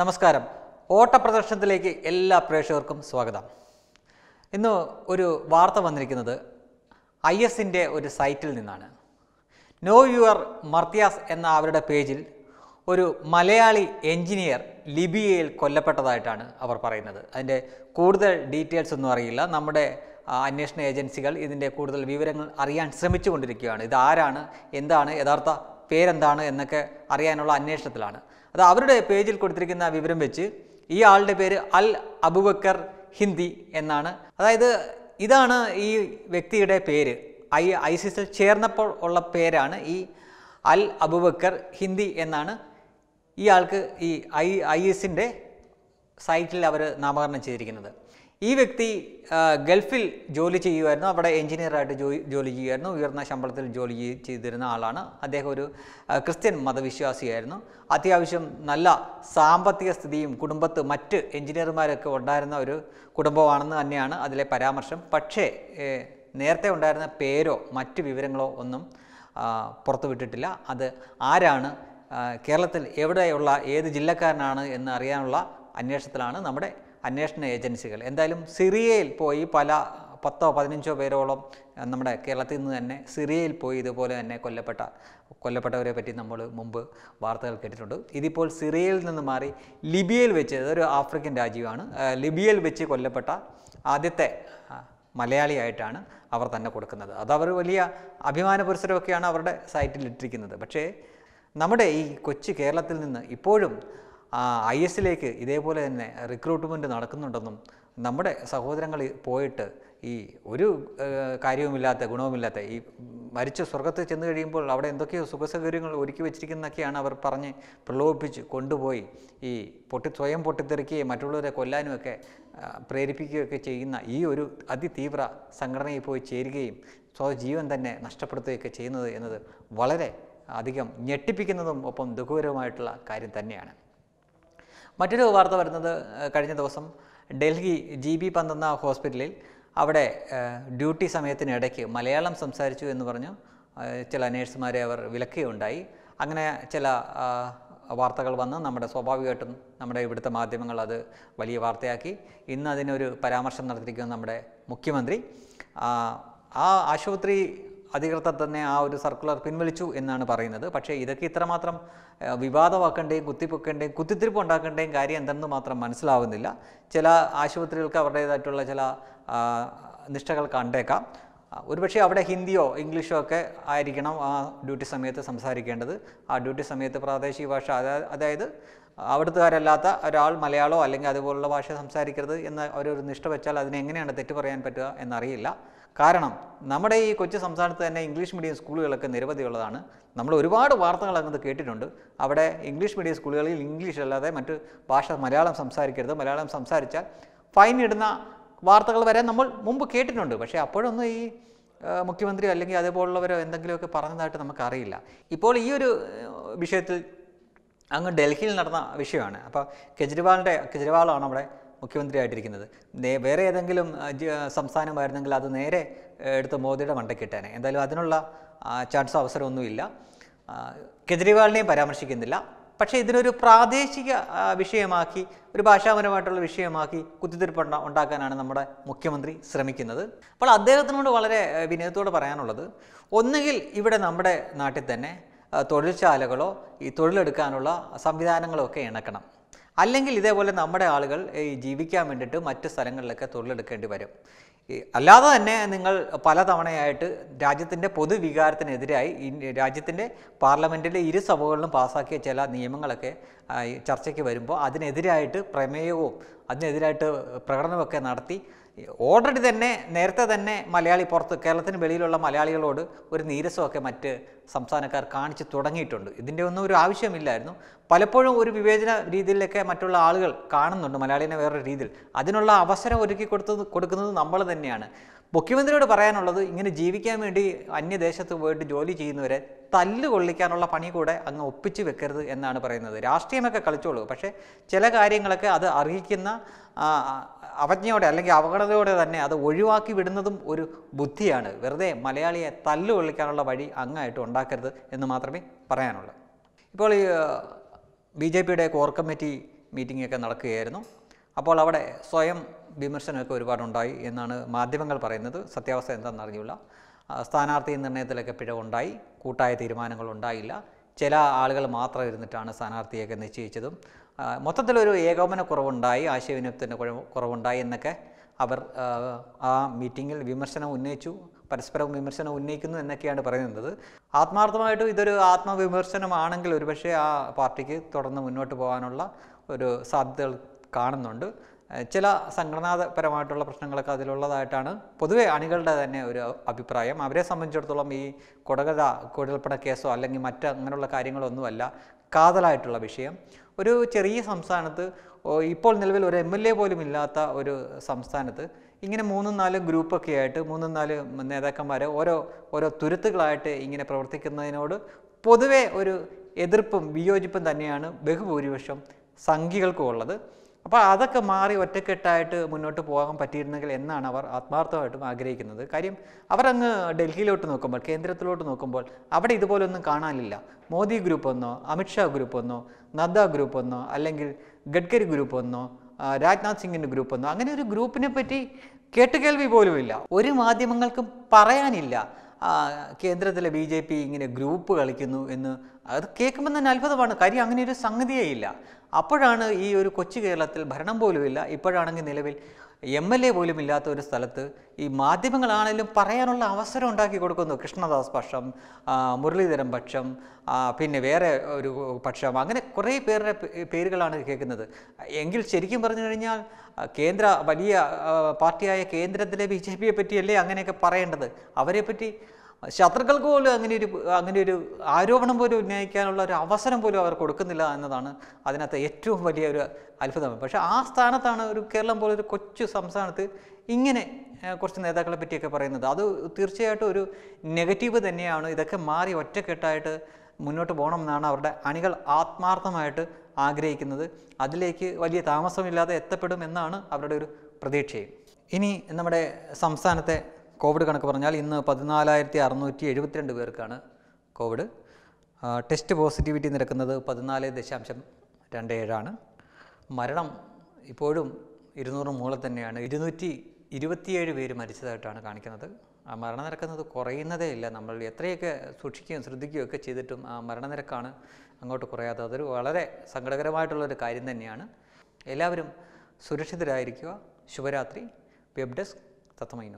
നമസ്കാരം ഓട്ടപ്രദർശനത്തിലേക്ക് എല്ലാ പ്രേക്ഷകർക്കും സ്വാഗതം ഇന്ന് ഒരു വാർത്ത വന്നിരിക്കുന്നത് ഐ എസിൻ്റെ ഒരു സൈറ്റിൽ നിന്നാണ് നോ യുവർ മർത്തിയാസ് എന്ന അവരുടെ പേജിൽ ഒരു മലയാളി എഞ്ചിനീയർ ലിബിയയിൽ കൊല്ലപ്പെട്ടതായിട്ടാണ് അവർ പറയുന്നത് അതിൻ്റെ കൂടുതൽ ഡീറ്റെയിൽസ് ഒന്നും അറിയില്ല നമ്മുടെ അന്വേഷണ ഏജൻസികൾ ഇതിൻ്റെ കൂടുതൽ വിവരങ്ങൾ അറിയാൻ ശ്രമിച്ചുകൊണ്ടിരിക്കുകയാണ് ഇത് ആരാണ് എന്താണ് യഥാർത്ഥ പേരെന്താണ് എന്നൊക്കെ അറിയാനുള്ള അന്വേഷണത്തിലാണ് അത് അവരുടെ പേജിൽ കൊടുത്തിരിക്കുന്ന വിവരം വെച്ച് ഈ ആളുടെ പേര് അൽ അബുബക്കർ ഹിന്ദി എന്നാണ് അതായത് ഇതാണ് ഈ വ്യക്തിയുടെ പേര് ഐ ഐസിസിൽ ചേർന്നപ്പോൾ ഉള്ള പേരാണ് ഈ അൽ അബുബക്കർ ഹിന്ദി എന്നാണ് ഇയാൾക്ക് ഈ ഐ ഐ എസിൻ്റെ സൈറ്റിൽ അവർ നാമകരണം ചെയ്തിരിക്കുന്നത് ഈ വ്യക്തി ഗൾഫിൽ ജോലി ചെയ്യുമായിരുന്നു അവിടെ എഞ്ചിനീയറായിട്ട് ജോലി ജോലി ചെയ്യുമായിരുന്നു ഉയർന്ന ശമ്പളത്തിൽ ജോലി ചെയ്തിരുന്ന ആളാണ് അദ്ദേഹം ഒരു ക്രിസ്ത്യൻ മതവിശ്വാസിയായിരുന്നു അത്യാവശ്യം നല്ല സാമ്പത്തിക സ്ഥിതിയും കുടുംബത്ത് മറ്റ് എഞ്ചിനീയർമാരൊക്കെ ഉണ്ടായിരുന്ന ഒരു കുടുംബമാണെന്ന് തന്നെയാണ് അതിലെ പരാമർശം പക്ഷേ നേരത്തെ ഉണ്ടായിരുന്ന പേരോ മറ്റ് വിവരങ്ങളോ ഒന്നും പുറത്തുവിട്ടിട്ടില്ല അത് ആരാണ് കേരളത്തിൽ എവിടെയുള്ള ഏത് ജില്ലക്കാരനാണ് എന്ന് അറിയാനുള്ള അന്വേഷണത്തിലാണ് നമ്മുടെ അന്വേഷണ ഏജൻസികൾ എന്തായാലും സിറിയയിൽ പോയി പല പത്തോ പതിനഞ്ചോ പേരോളം നമ്മുടെ കേരളത്തിൽ നിന്ന് തന്നെ സിറിയയിൽ പോയി ഇതുപോലെ തന്നെ കൊല്ലപ്പെട്ട കൊല്ലപ്പെട്ടവരെ പറ്റി നമ്മൾ മുമ്പ് വാർത്തകൾ കേട്ടിട്ടുണ്ട് ഇതിപ്പോൾ സിറിയയിൽ നിന്ന് മാറി ലിബിയയിൽ വെച്ച് അതൊരു ആഫ്രിക്കൻ രാജ്യമാണ് ലിബിയയിൽ വെച്ച് കൊല്ലപ്പെട്ട ആദ്യത്തെ മലയാളിയായിട്ടാണ് അവർ തന്നെ കൊടുക്കുന്നത് അത് അവർ വലിയ അഭിമാന പുരസ്സരമൊക്കെയാണ് അവരുടെ സൈറ്റിൽ ഇട്ടിരിക്കുന്നത് പക്ഷേ നമ്മുടെ ഈ കൊച്ചു കേരളത്തിൽ നിന്ന് ഇപ്പോഴും ഐ എസിലേക്ക് ഇതേപോലെ തന്നെ റിക്രൂട്ട്മെൻറ്റ് നടക്കുന്നുണ്ടെന്നും നമ്മുടെ സഹോദരങ്ങൾ പോയിട്ട് ഈ ഒരു കാര്യവുമില്ലാത്ത ഗുണവുമില്ലാത്ത ഈ മരിച്ച സ്വർഗത്ത് ചെന്ന് കഴിയുമ്പോൾ അവിടെ എന്തൊക്കെയോ സുഖസൗകര്യങ്ങൾ ഒരുക്കി വെച്ചിരിക്കുന്നൊക്കെയാണ് അവർ പറഞ്ഞ് പ്രലോഭിപ്പിച്ച് കൊണ്ടുപോയി ഈ പൊട്ടി സ്വയം പൊട്ടിത്തെറിക്കുകയും മറ്റുള്ളവരെ കൊല്ലാനുമൊക്കെ പ്രേരിപ്പിക്കുകയൊക്കെ ചെയ്യുന്ന ഈ ഒരു അതിതീവ്ര സംഘടനയിൽ പോയി ചേരുകയും സ്വജീവൻ തന്നെ നഷ്ടപ്പെടുത്തുകയൊക്കെ ചെയ്യുന്നത് എന്നത് വളരെ അധികം ഞെട്ടിപ്പിക്കുന്നതും ഒപ്പം ദുഃഖകരവുമായിട്ടുള്ള കാര്യം തന്നെയാണ് മറ്റൊരു വാർത്ത വരുന്നത് കഴിഞ്ഞ ദിവസം ഡൽഹി ജി ബി പന്തന്ന ഹോസ്പിറ്റലിൽ അവിടെ ഡ്യൂട്ടി സമയത്തിനിടയ്ക്ക് മലയാളം സംസാരിച്ചു എന്ന് പറഞ്ഞു ചില നേഴ്സുമാരെ അവർ വിലക്കുകയുണ്ടായി അങ്ങനെ ചില വാർത്തകൾ വന്ന് നമ്മുടെ സ്വാഭാവികമായിട്ടും നമ്മുടെ ഇവിടുത്തെ മാധ്യമങ്ങൾ അത് വലിയ വാർത്തയാക്കി ഇന്ന് അതിനൊരു പരാമർശം നടത്തിയിരിക്കുന്നു നമ്മുടെ മുഖ്യമന്ത്രി ആ ആശുപത്രി അധികൃതർ തന്നെ ആ ഒരു സർക്കുലർ പിൻവലിച്ചു എന്നാണ് പറയുന്നത് പക്ഷേ ഇതൊക്കെ ഇത്രമാത്രം വിവാദമാക്കേണ്ടേയും കുത്തിപ്പൊക്കേണ്ടേയും കുത്തിത്തിരിപ്പ് ഉണ്ടാക്കേണ്ടേയും കാര്യം എന്തെന്ന് മാത്രം മനസ്സിലാവുന്നില്ല ചില ആശുപത്രികൾക്ക് അവരുടേതായിട്ടുള്ള ചില നിഷ്ഠകൾ കണ്ടേക്കാം ഒരുപക്ഷെ അവിടെ ഹിന്ദിയോ ഇംഗ്ലീഷോ ഒക്കെ ആയിരിക്കണം ആ ഡ്യൂട്ടി സമയത്ത് സംസാരിക്കേണ്ടത് ആ ഡ്യൂട്ടി സമയത്ത് പ്രാദേശിക ഭാഷ അതായത് അവിടുത്തുകാരല്ലാത്ത ഒരാൾ മലയാളമോ അല്ലെങ്കിൽ അതുപോലുള്ള ഭാഷ സംസാരിക്കരുത് എന്ന ഒരു നിഷ്ഠ വെച്ചാൽ അതിനെങ്ങനെയാണ് തെറ്റ് പറയാൻ പറ്റുക എന്നറിയില്ല കാരണം നമ്മുടെ ഈ കൊച്ചു സംസ്ഥാനത്ത് തന്നെ ഇംഗ്ലീഷ് മീഡിയം സ്കൂളുകളൊക്കെ നിരവധിയുള്ളതാണ് നമ്മൾ ഒരുപാട് വാർത്തകൾ അങ്ങ് കേട്ടിട്ടുണ്ട് അവിടെ ഇംഗ്ലീഷ് മീഡിയം സ്കൂളുകളിൽ ഇംഗ്ലീഷ് അല്ലാതെ മറ്റ് ഭാഷ മലയാളം സംസാരിക്കരുത് മലയാളം സംസാരിച്ചാൽ ഫൈൻ ഇടുന്ന വാർത്തകൾ വരെ നമ്മൾ മുമ്പ് കേട്ടിട്ടുണ്ട് പക്ഷേ അപ്പോഴൊന്നും ഈ മുഖ്യമന്ത്രിയോ അല്ലെങ്കിൽ അതേപോലുള്ളവരോ എന്തെങ്കിലുമൊക്കെ പറഞ്ഞതായിട്ട് നമുക്കറിയില്ല ഇപ്പോൾ ഈ ഒരു വിഷയത്തിൽ അങ്ങ് ഡൽഹിയിൽ നടന്ന വിഷയമാണ് അപ്പോൾ കെജ്രിവാളിൻ്റെ കെജ്രിവാളാണ് അവിടെ മുഖ്യമന്ത്രിയായിട്ടിരിക്കുന്നത് വേറെ ഏതെങ്കിലും സംസ്ഥാനമായിരുന്നെങ്കിൽ അത് നേരെ എടുത്ത് മോദിയുടെ മണ്ടക്കിട്ടേനെ എന്തായാലും അതിനുള്ള ചാൻസോ അവസരമൊന്നുമില്ല കെജ്രിവാളിനെയും പരാമർശിക്കുന്നില്ല പക്ഷേ ഇതിനൊരു പ്രാദേശിക വിഷയമാക്കി ഒരു ഭാഷാപരമായിട്ടുള്ള വിഷയമാക്കി കുത്തിത്തിരിപ്പ് ഉണ്ടാക്കാനാണ് നമ്മുടെ മുഖ്യമന്ത്രി ശ്രമിക്കുന്നത് അപ്പോൾ അദ്ദേഹത്തിനോട് വളരെ വിനയത്തോട് പറയാനുള്ളത് ഒന്നുകിൽ ഇവിടെ നമ്മുടെ നാട്ടിൽ തന്നെ തൊഴിൽശാലകളോ ഈ തൊഴിലെടുക്കാനുള്ള സംവിധാനങ്ങളോ ഒക്കെ ഇണക്കണം അല്ലെങ്കിൽ ഇതേപോലെ നമ്മുടെ ആളുകൾ ഈ ജീവിക്കാൻ വേണ്ടിയിട്ട് മറ്റ് സ്ഥലങ്ങളിലൊക്കെ തൊഴിലെടുക്കേണ്ടി വരും അല്ലാതെ തന്നെ നിങ്ങൾ പലതവണയായിട്ട് രാജ്യത്തിൻ്റെ പൊതുവികാരത്തിനെതിരായി രാജ്യത്തിൻ്റെ പാർലമെൻറ്റിലെ ഇരു സഭകളിലും പാസാക്കിയ ചില നിയമങ്ങളൊക്കെ ചർച്ചയ്ക്ക് വരുമ്പോൾ അതിനെതിരായിട്ട് പ്രമേയവും അതിനെതിരായിട്ട് പ്രകടനമൊക്കെ നടത്തി ഓൾറെഡി തന്നെ നേരത്തെ തന്നെ മലയാളി പുറത്ത് കേരളത്തിന് വെളിയിലുള്ള മലയാളികളോട് ഒരു നീരസമൊക്കെ മറ്റ് സംസ്ഥാനക്കാർ കാണിച്ചു തുടങ്ങിയിട്ടുണ്ട് ഇതിൻ്റെ ഒന്നും ഒരു ആവശ്യമില്ലായിരുന്നു പലപ്പോഴും ഒരു വിവേചന രീതിയിലൊക്കെ മറ്റുള്ള ആളുകൾ കാണുന്നുണ്ട് മലയാളീനെ വേറൊരു രീതിയിൽ അതിനുള്ള അവസരം ഒരുക്കി കൊടുത്തത് കൊടുക്കുന്നത് നമ്മൾ തന്നെയാണ് മുഖ്യമന്ത്രിയോട് പറയാനുള്ളത് ഇങ്ങനെ ജീവിക്കാൻ വേണ്ടി അന്യദേശത്ത് പോയിട്ട് ജോലി ചെയ്യുന്നവരെ തല്ല് കൊള്ളിക്കാനുള്ള പണി കൂടെ അങ്ങ് ഒപ്പിച്ച് വെക്കരുത് എന്നാണ് പറയുന്നത് രാഷ്ട്രീയമൊക്കെ കളിച്ചോളൂ പക്ഷേ ചില കാര്യങ്ങളൊക്കെ അത് അർഹിക്കുന്ന അവജ്ഞയോടെ അല്ലെങ്കിൽ അവഗണതയോടെ തന്നെ അത് ഒഴിവാക്കി വിടുന്നതും ഒരു ബുദ്ധിയാണ് വെറുതെ മലയാളിയെ തല്ല് കൊള്ളിക്കാനുള്ള വഴി അങ്ങായിട്ട് ഉണ്ടാക്കരുത് എന്ന് മാത്രമേ പറയാനുള്ളൂ ഇപ്പോൾ ഈ ബി ജെ പിയുടെ കോർ കമ്മിറ്റി മീറ്റിംഗൊക്കെ നടക്കുകയായിരുന്നു അപ്പോൾ അവിടെ സ്വയം വിമർശനമൊക്കെ ഒരുപാടുണ്ടായി എന്നാണ് മാധ്യമങ്ങൾ പറയുന്നത് സത്യാവസ്ഥ എന്താണെന്ന് അറിഞ്ഞില്ല സ്ഥാനാർത്ഥി നിർണയത്തിലൊക്കെ പിഴവുണ്ടായി കൂട്ടായ തീരുമാനങ്ങൾ ഉണ്ടായില്ല ചില ആളുകൾ മാത്രം ഇരുന്നിട്ടാണ് സ്ഥാനാർത്ഥിയൊക്കെ നിശ്ചയിച്ചതും മൊത്തത്തിലൊരു ഏകോപന കുറവുണ്ടായി ആശയവിനിമയത്തിൻ്റെ കുറവുണ്ടായി എന്നൊക്കെ അവർ ആ മീറ്റിങ്ങിൽ വിമർശനം ഉന്നയിച്ചു പരസ്പരം വിമർശനം ഉന്നയിക്കുന്നു എന്നൊക്കെയാണ് പറയുന്നത് ആത്മാർത്ഥമായിട്ടും ഇതൊരു ആത്മവിമർശനമാണെങ്കിൽ ഒരുപക്ഷെ ആ പാർട്ടിക്ക് തുടർന്ന് മുന്നോട്ട് പോകാനുള്ള ഒരു സാധ്യതകൾ കാണുന്നുണ്ട് ചില സംഘടനാപരമായിട്ടുള്ള പ്രശ്നങ്ങളൊക്കെ അതിലുള്ളതായിട്ടാണ് പൊതുവെ അണികളുടെ തന്നെ ഒരു അഭിപ്രായം അവരെ സംബന്ധിച്ചിടത്തോളം ഈ കൊടകര കുഴൽപ്പണ കേസോ അല്ലെങ്കിൽ മറ്റ് അങ്ങനെയുള്ള കാര്യങ്ങളൊന്നുമല്ല കാതലായിട്ടുള്ള വിഷയം ഒരു ചെറിയ സംസ്ഥാനത്ത് ഇപ്പോൾ നിലവിൽ ഒരു എം എൽ എ പോലും ഇല്ലാത്ത ഒരു സംസ്ഥാനത്ത് ഇങ്ങനെ മൂന്നും നാല് ഗ്രൂപ്പൊക്കെ ആയിട്ട് മൂന്നും നാല് നേതാക്കന്മാരെ ഓരോ ഓരോ തുരുത്തുകളായിട്ട് ഇങ്ങനെ പ്രവർത്തിക്കുന്നതിനോട് പൊതുവെ ഒരു എതിർപ്പും വിയോജിപ്പും തന്നെയാണ് ബഹുഭൂരിപക്ഷം സംഘികൾക്കും ഉള്ളത് അപ്പോൾ അതൊക്കെ മാറി ഒറ്റക്കെട്ടായിട്ട് മുന്നോട്ട് പോകാൻ പറ്റിയിരുന്നെങ്കിൽ എന്നാണ് അവർ ആത്മാർത്ഥമായിട്ടും ആഗ്രഹിക്കുന്നത് കാര്യം അവരങ്ങ് ഡൽഹിയിലോട്ട് നോക്കുമ്പോൾ കേന്ദ്രത്തിലോട്ട് നോക്കുമ്പോൾ അവിടെ ഇതുപോലൊന്നും കാണാനില്ല മോദി ഗ്രൂപ്പ് ഒന്നോ അമിത്ഷാ ഗ്രൂപ്പ് ഒന്നോ നദ്ദ ഗ്രൂപ്പ് ഒന്നോ അല്ലെങ്കിൽ ഗഡ്കരി ഗ്രൂപ്പ് ഒന്നോ രാജ്നാഥ് സിംഗിൻ്റെ ഗ്രൂപ്പ് ഒന്നോ അങ്ങനെ ഒരു ഗ്രൂപ്പിനെ പറ്റി കേട്ടുകേൾവി ഇല്ല ഒരു മാധ്യമങ്ങൾക്കും പറയാനില്ല കേന്ദ്രത്തിലെ ബി ജെ പി ഇങ്ങനെ ഗ്രൂപ്പ് കളിക്കുന്നു എന്ന് അത് കേൾക്കുമ്പോൾ തന്നെ അത്ഭുതമാണ് കാര്യം അങ്ങനെ ഒരു സംഗതിയേ ഇല്ല അപ്പോഴാണ് ഈ ഒരു കൊച്ചു കേരളത്തിൽ ഭരണം പോലുമില്ല ഇപ്പോഴാണെങ്കിൽ നിലവിൽ എം എൽ എ പോലും ഇല്ലാത്ത ഒരു സ്ഥലത്ത് ഈ മാധ്യമങ്ങളാണെങ്കിലും പറയാനുള്ള അവസരം ഉണ്ടാക്കി കൊടുക്കുന്നു കൃഷ്ണദാസ് പക്ഷം മുരളീധരൻ പക്ഷം പിന്നെ വേറെ ഒരു പക്ഷം അങ്ങനെ കുറേ പേരുടെ പേരുകളാണ് കേൾക്കുന്നത് എങ്കിൽ ശരിക്കും പറഞ്ഞു കഴിഞ്ഞാൽ കേന്ദ്ര വലിയ പാർട്ടിയായ കേന്ദ്രത്തിലെ ബി ജെ പിയെ പറ്റിയല്ലേ അങ്ങനെയൊക്കെ പറയേണ്ടത് അവരെപ്പറ്റി ശത്രുക്കൾക്ക് പോലും അങ്ങനെ ഒരു അങ്ങനെ ഒരു ആരോപണം പോലും ഉന്നയിക്കാനുള്ള ഒരു അവസരം പോലും അവർ കൊടുക്കുന്നില്ല എന്നതാണ് അതിനകത്ത് ഏറ്റവും വലിയ ഒരു അത്ഭുതം പക്ഷേ ആ സ്ഥാനത്താണ് ഒരു കേരളം പോലെ ഒരു കൊച്ചു സംസ്ഥാനത്ത് ഇങ്ങനെ കുറച്ച് നേതാക്കളെ പറ്റിയൊക്കെ പറയുന്നത് അത് തീർച്ചയായിട്ടും ഒരു നെഗറ്റീവ് തന്നെയാണ് ഇതൊക്കെ മാറി ഒറ്റക്കെട്ടായിട്ട് മുന്നോട്ട് പോകണമെന്നാണ് അവരുടെ അണികൾ ആത്മാർത്ഥമായിട്ട് ആഗ്രഹിക്കുന്നത് അതിലേക്ക് വലിയ താമസമില്ലാതെ എത്തപ്പെടും എന്നാണ് അവരുടെ ഒരു പ്രതീക്ഷയും ഇനി നമ്മുടെ സംസ്ഥാനത്തെ കോവിഡ് കണക്ക് പറഞ്ഞാൽ ഇന്ന് പതിനാലായിരത്തി അറുന്നൂറ്റി എഴുപത്തിരണ്ട് പേർക്കാണ് കോവിഡ് ടെസ്റ്റ് പോസിറ്റിവിറ്റി നിരക്കുന്നത് പതിനാല് ദശാംശം രണ്ട് ഏഴാണ് മരണം ഇപ്പോഴും ഇരുന്നൂറ് മുകളിൽ തന്നെയാണ് ഇരുന്നൂറ്റി ഇരുപത്തിയേഴ് പേര് മരിച്ചതായിട്ടാണ് കാണിക്കുന്നത് ആ മരണനിരക്കുന്നത് കുറയുന്നതേ ഇല്ല നമ്മൾ എത്രയൊക്കെ സൂക്ഷിക്കുകയും ശ്രദ്ധിക്കുകയും ഒക്കെ ചെയ്തിട്ടും ആ മരണനിരക്കാണ് അങ്ങോട്ട് കുറയാത്തത് അതൊരു വളരെ സങ്കടകരമായിട്ടുള്ളൊരു കാര്യം തന്നെയാണ് എല്ലാവരും സുരക്ഷിതരായിരിക്കുക ശുഭരാത്രി വെബ് ഡെസ്ക് തത്തമൈ